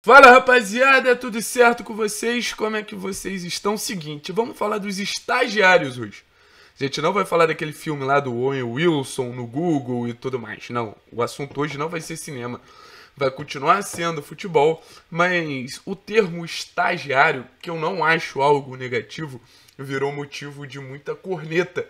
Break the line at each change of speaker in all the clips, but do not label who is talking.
Fala rapaziada, tudo certo com vocês? Como é que vocês estão? Seguinte, vamos falar dos estagiários hoje. A gente não vai falar daquele filme lá do Owen Wilson no Google e tudo mais. Não, o assunto hoje não vai ser cinema. Vai continuar sendo futebol, mas o termo estagiário, que eu não acho algo negativo, virou motivo de muita corneta,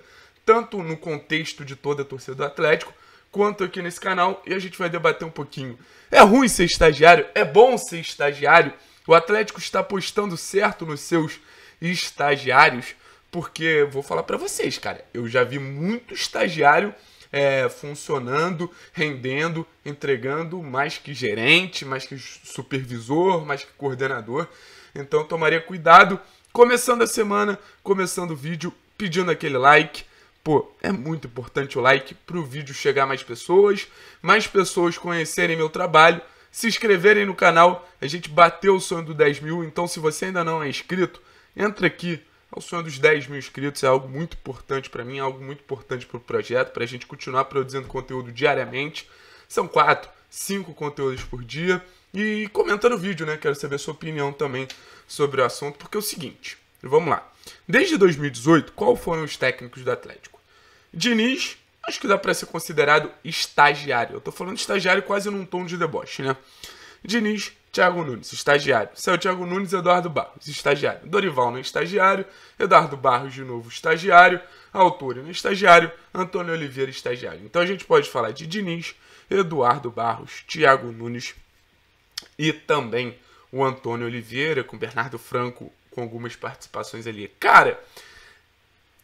tanto no contexto de toda a torcida do Atlético, quanto aqui nesse canal e a gente vai debater um pouquinho. É ruim ser estagiário? É bom ser estagiário? O Atlético está apostando certo nos seus estagiários? Porque, vou falar para vocês, cara, eu já vi muito estagiário é, funcionando, rendendo, entregando mais que gerente, mais que supervisor, mais que coordenador. Então, tomaria cuidado. Começando a semana, começando o vídeo, pedindo aquele like, Pô, é muito importante o like para o vídeo chegar a mais pessoas, mais pessoas conhecerem meu trabalho, se inscreverem no canal. A gente bateu o sonho dos 10 mil, então se você ainda não é inscrito, entra aqui. É o sonho dos 10 mil inscritos é algo muito importante para mim, é algo muito importante para o projeto, para a gente continuar produzindo conteúdo diariamente. São quatro, cinco conteúdos por dia. E comentando o vídeo, né? Quero saber a sua opinião também sobre o assunto, porque é o seguinte, vamos lá. Desde 2018, qual foram os técnicos do Atlético? Diniz, acho que dá para ser considerado estagiário. Eu tô falando estagiário quase num tom de deboche, né? Diniz, Thiago Nunes, estagiário. Seu Thiago Nunes, Eduardo Barros, estagiário. Dorival não é estagiário, Eduardo Barros de novo estagiário, Altura não é estagiário, Antônio Oliveira estagiário. Então a gente pode falar de Diniz, Eduardo Barros, Thiago Nunes e também o Antônio Oliveira com Bernardo Franco com algumas participações ali. Cara,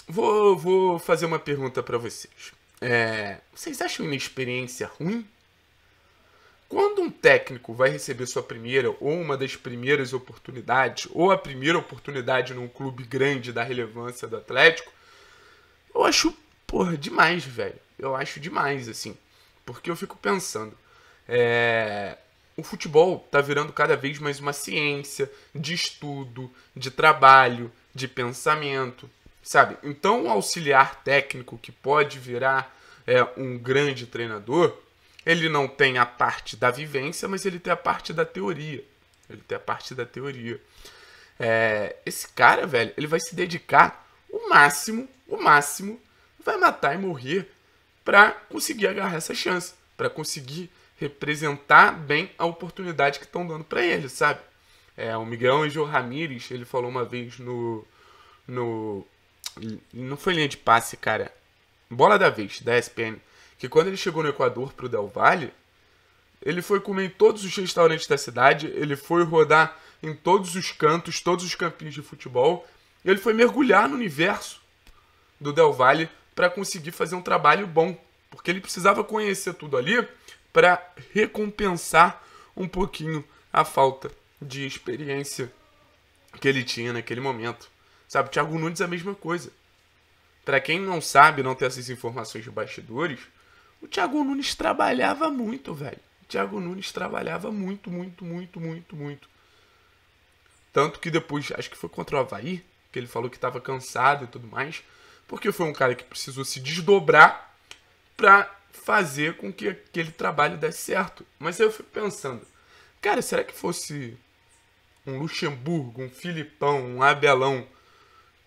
vou, vou fazer uma pergunta para vocês. É, vocês acham inexperiência ruim? Quando um técnico vai receber sua primeira ou uma das primeiras oportunidades, ou a primeira oportunidade num clube grande da relevância do Atlético, eu acho, porra, demais, velho. Eu acho demais, assim. Porque eu fico pensando, é, o futebol está virando cada vez mais uma ciência de estudo, de trabalho, de pensamento sabe? Então, um auxiliar técnico que pode virar é, um grande treinador, ele não tem a parte da vivência, mas ele tem a parte da teoria. Ele tem a parte da teoria. É, esse cara, velho, ele vai se dedicar o máximo, o máximo, vai matar e morrer para conseguir agarrar essa chance, para conseguir representar bem a oportunidade que estão dando para ele, sabe? É, o Miguel Angel Ramírez, ele falou uma vez no, no não foi linha de passe, cara. Bola da vez, da ESPN. Que quando ele chegou no Equador pro Del Valle, ele foi comer em todos os restaurantes da cidade, ele foi rodar em todos os cantos, todos os campinhos de futebol. Ele foi mergulhar no universo do Del Valle para conseguir fazer um trabalho bom, porque ele precisava conhecer tudo ali para recompensar um pouquinho a falta de experiência que ele tinha naquele momento. Sabe, Thiago Nunes é a mesma coisa. Para quem não sabe, não tem essas informações de bastidores, o Thiago Nunes trabalhava muito, velho. O Thiago Nunes trabalhava muito, muito, muito, muito, muito. Tanto que depois, acho que foi contra o Havaí, que ele falou que estava cansado e tudo mais, porque foi um cara que precisou se desdobrar para fazer com que aquele trabalho desse certo. Mas aí eu fico pensando, cara, será que fosse um Luxemburgo, um Filipão, um Abelão,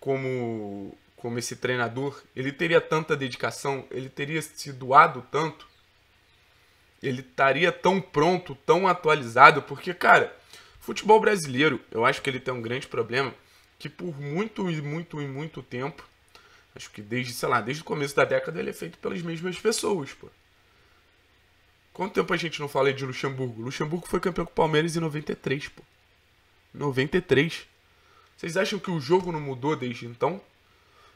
como, como esse treinador, ele teria tanta dedicação, ele teria se doado tanto, ele estaria tão pronto, tão atualizado, porque, cara, futebol brasileiro, eu acho que ele tem um grande problema, que por muito e muito e muito tempo, acho que desde, sei lá, desde o começo da década ele é feito pelas mesmas pessoas, pô. Quanto tempo a gente não fala de Luxemburgo? Luxemburgo foi campeão com o Palmeiras em 93, pô. 93. Vocês acham que o jogo não mudou desde então?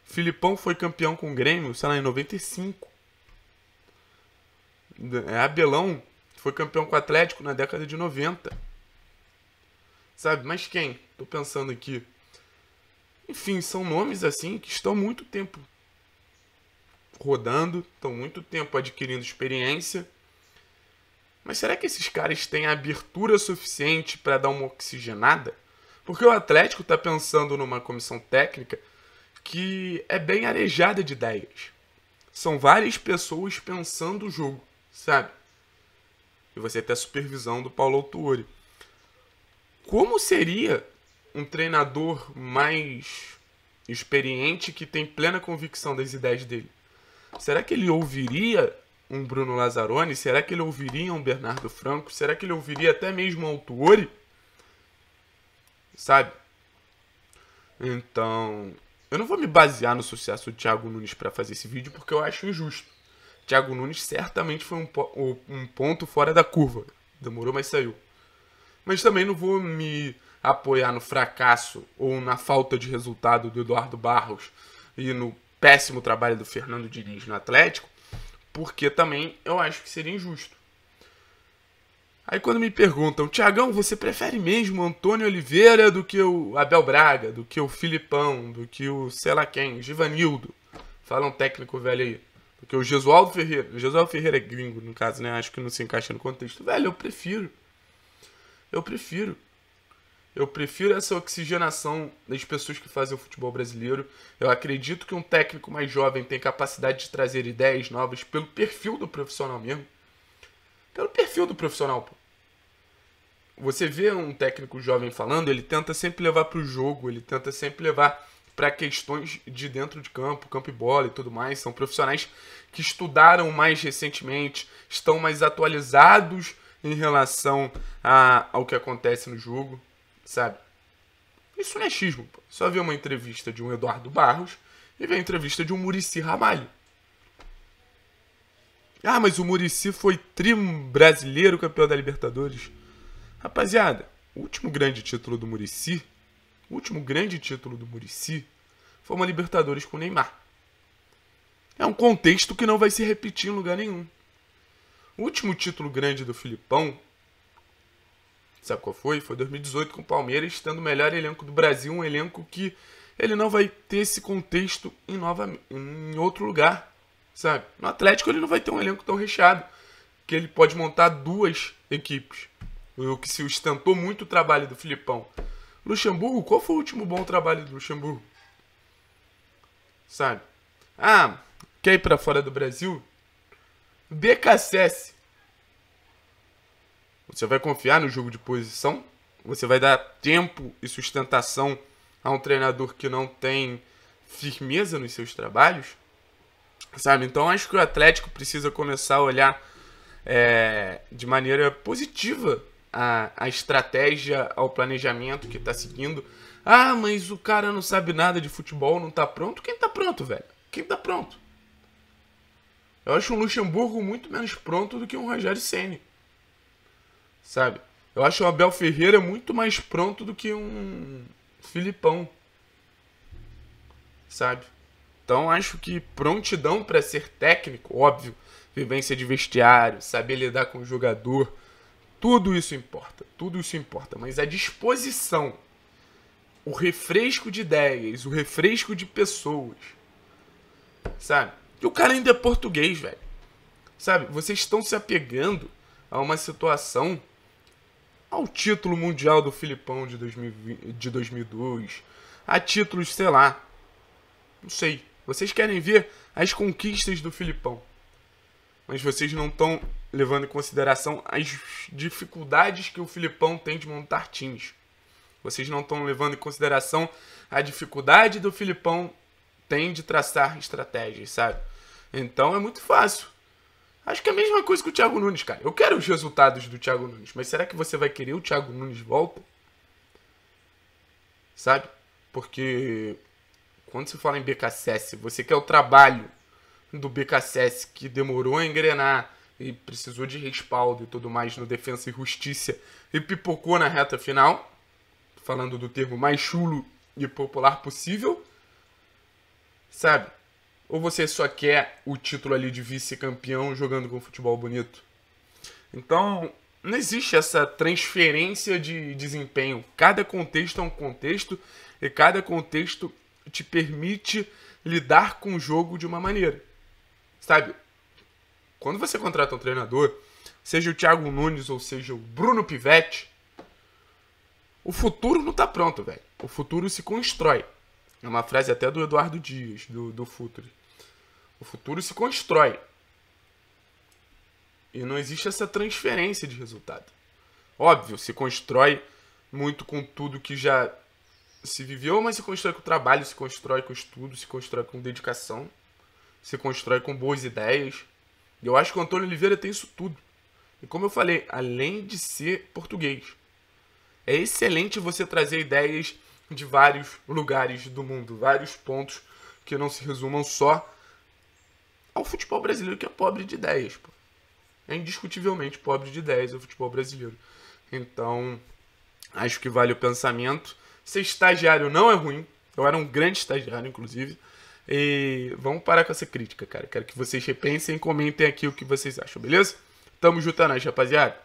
Filipão foi campeão com o Grêmio, sei lá, em 95. É, Abelão foi campeão com o Atlético na década de 90. Sabe, mas quem? Tô pensando aqui. Enfim, são nomes assim que estão muito tempo rodando, estão muito tempo adquirindo experiência. Mas será que esses caras têm abertura suficiente para dar uma oxigenada? Porque o Atlético está pensando numa comissão técnica que é bem arejada de ideias. São várias pessoas pensando o jogo, sabe? E você tem a supervisão do Paulo Autuori. Como seria um treinador mais experiente que tem plena convicção das ideias dele? Será que ele ouviria um Bruno Lazzaroni? Será que ele ouviria um Bernardo Franco? Será que ele ouviria até mesmo um Autuori? sabe? Então, eu não vou me basear no sucesso do Thiago Nunes para fazer esse vídeo porque eu acho injusto. Thiago Nunes certamente foi um, um ponto fora da curva. Demorou, mas saiu. Mas também não vou me apoiar no fracasso ou na falta de resultado do Eduardo Barros e no péssimo trabalho do Fernando Diniz no Atlético, porque também eu acho que seria injusto. Aí quando me perguntam, Tiagão, você prefere mesmo Antônio Oliveira do que o Abel Braga, do que o Filipão, do que o sei lá quem, Givanildo? Fala um técnico velho aí. Do que o Jesualdo Ferreira. O Jesualdo Ferreira é gringo, no caso, né? Acho que não se encaixa no contexto. Velho, eu prefiro. Eu prefiro. Eu prefiro essa oxigenação das pessoas que fazem o futebol brasileiro. Eu acredito que um técnico mais jovem tem capacidade de trazer ideias novas pelo perfil do profissional mesmo. Pelo perfil do profissional, pô você vê um técnico jovem falando, ele tenta sempre levar para o jogo, ele tenta sempre levar para questões de dentro de campo, campo e bola e tudo mais. São profissionais que estudaram mais recentemente, estão mais atualizados em relação a, ao que acontece no jogo, sabe? Isso não é xismo. Só vê uma entrevista de um Eduardo Barros e vê a entrevista de um Murici Ramalho. Ah, mas o Murici foi tri brasileiro campeão da Libertadores. Rapaziada, o último grande título do Murici, o último grande título do Murici foi uma Libertadores com o Neymar. É um contexto que não vai se repetir em lugar nenhum. O último título grande do Filipão, sabe qual foi? Foi 2018 com o Palmeiras, estando o melhor elenco do Brasil, um elenco que ele não vai ter esse contexto em, nova, em outro lugar, sabe? No Atlético ele não vai ter um elenco tão recheado, que ele pode montar duas equipes. O que se ostentou muito o trabalho do Filipão. Luxemburgo, qual foi o último bom trabalho do Luxemburgo? Sabe? Ah, quer ir para fora do Brasil? BKSS. Você vai confiar no jogo de posição? Você vai dar tempo e sustentação a um treinador que não tem firmeza nos seus trabalhos? Sabe? Então acho que o Atlético precisa começar a olhar é, de maneira positiva a, a estratégia, ao planejamento que tá seguindo. Ah, mas o cara não sabe nada de futebol, não tá pronto. Quem tá pronto, velho? Quem tá pronto? Eu acho um Luxemburgo muito menos pronto do que um Rogério Ceni. Sabe? Eu acho o Abel Ferreira muito mais pronto do que um Filipão. Sabe? Então acho que prontidão para ser técnico, óbvio, vivência de vestiário, saber lidar com o jogador, tudo isso importa, tudo isso importa, mas a disposição, o refresco de ideias, o refresco de pessoas, sabe? E o cara ainda é português, velho. Sabe? Vocês estão se apegando a uma situação, ao título mundial do Filipão de, 2020, de 2002, a títulos, sei lá, não sei. Vocês querem ver as conquistas do Filipão mas vocês não estão levando em consideração as dificuldades que o Filipão tem de montar times. Vocês não estão levando em consideração a dificuldade do Filipão tem de traçar estratégias, sabe? Então é muito fácil. Acho que é a mesma coisa que o Thiago Nunes, cara. Eu quero os resultados do Thiago Nunes, mas será que você vai querer o Thiago Nunes volta? Sabe? Porque quando se fala em BKSS, você quer o trabalho, do BKSS que demorou a engrenar e precisou de respaldo e tudo mais no Defensa e Justiça e pipocou na reta final, falando do termo mais chulo e popular possível, sabe? Ou você só quer o título ali de vice-campeão jogando com futebol bonito? Então, não existe essa transferência de desempenho. Cada contexto é um contexto e cada contexto te permite lidar com o jogo de uma maneira. Sabe? Quando você contrata um treinador, seja o Thiago Nunes ou seja o Bruno Pivetti, o futuro não tá pronto, velho. O futuro se constrói. É uma frase até do Eduardo Dias, do, do Futuro. O futuro se constrói. E não existe essa transferência de resultado. Óbvio, se constrói muito com tudo que já se viveu, mas se constrói com o trabalho, se constrói com o estudo, se constrói com dedicação se constrói com boas ideias. E eu acho que o Antônio Oliveira tem isso tudo. E como eu falei, além de ser português, é excelente você trazer ideias de vários lugares do mundo, vários pontos que não se resumam só ao futebol brasileiro que é pobre de ideias. Pô. É indiscutivelmente pobre de ideias o futebol brasileiro. Então, acho que vale o pensamento. Ser estagiário não é ruim. Eu era um grande estagiário, inclusive. E vamos parar com essa crítica, cara. Quero que vocês repensem e comentem aqui o que vocês acham, beleza? Tamo junto, é rapaziada.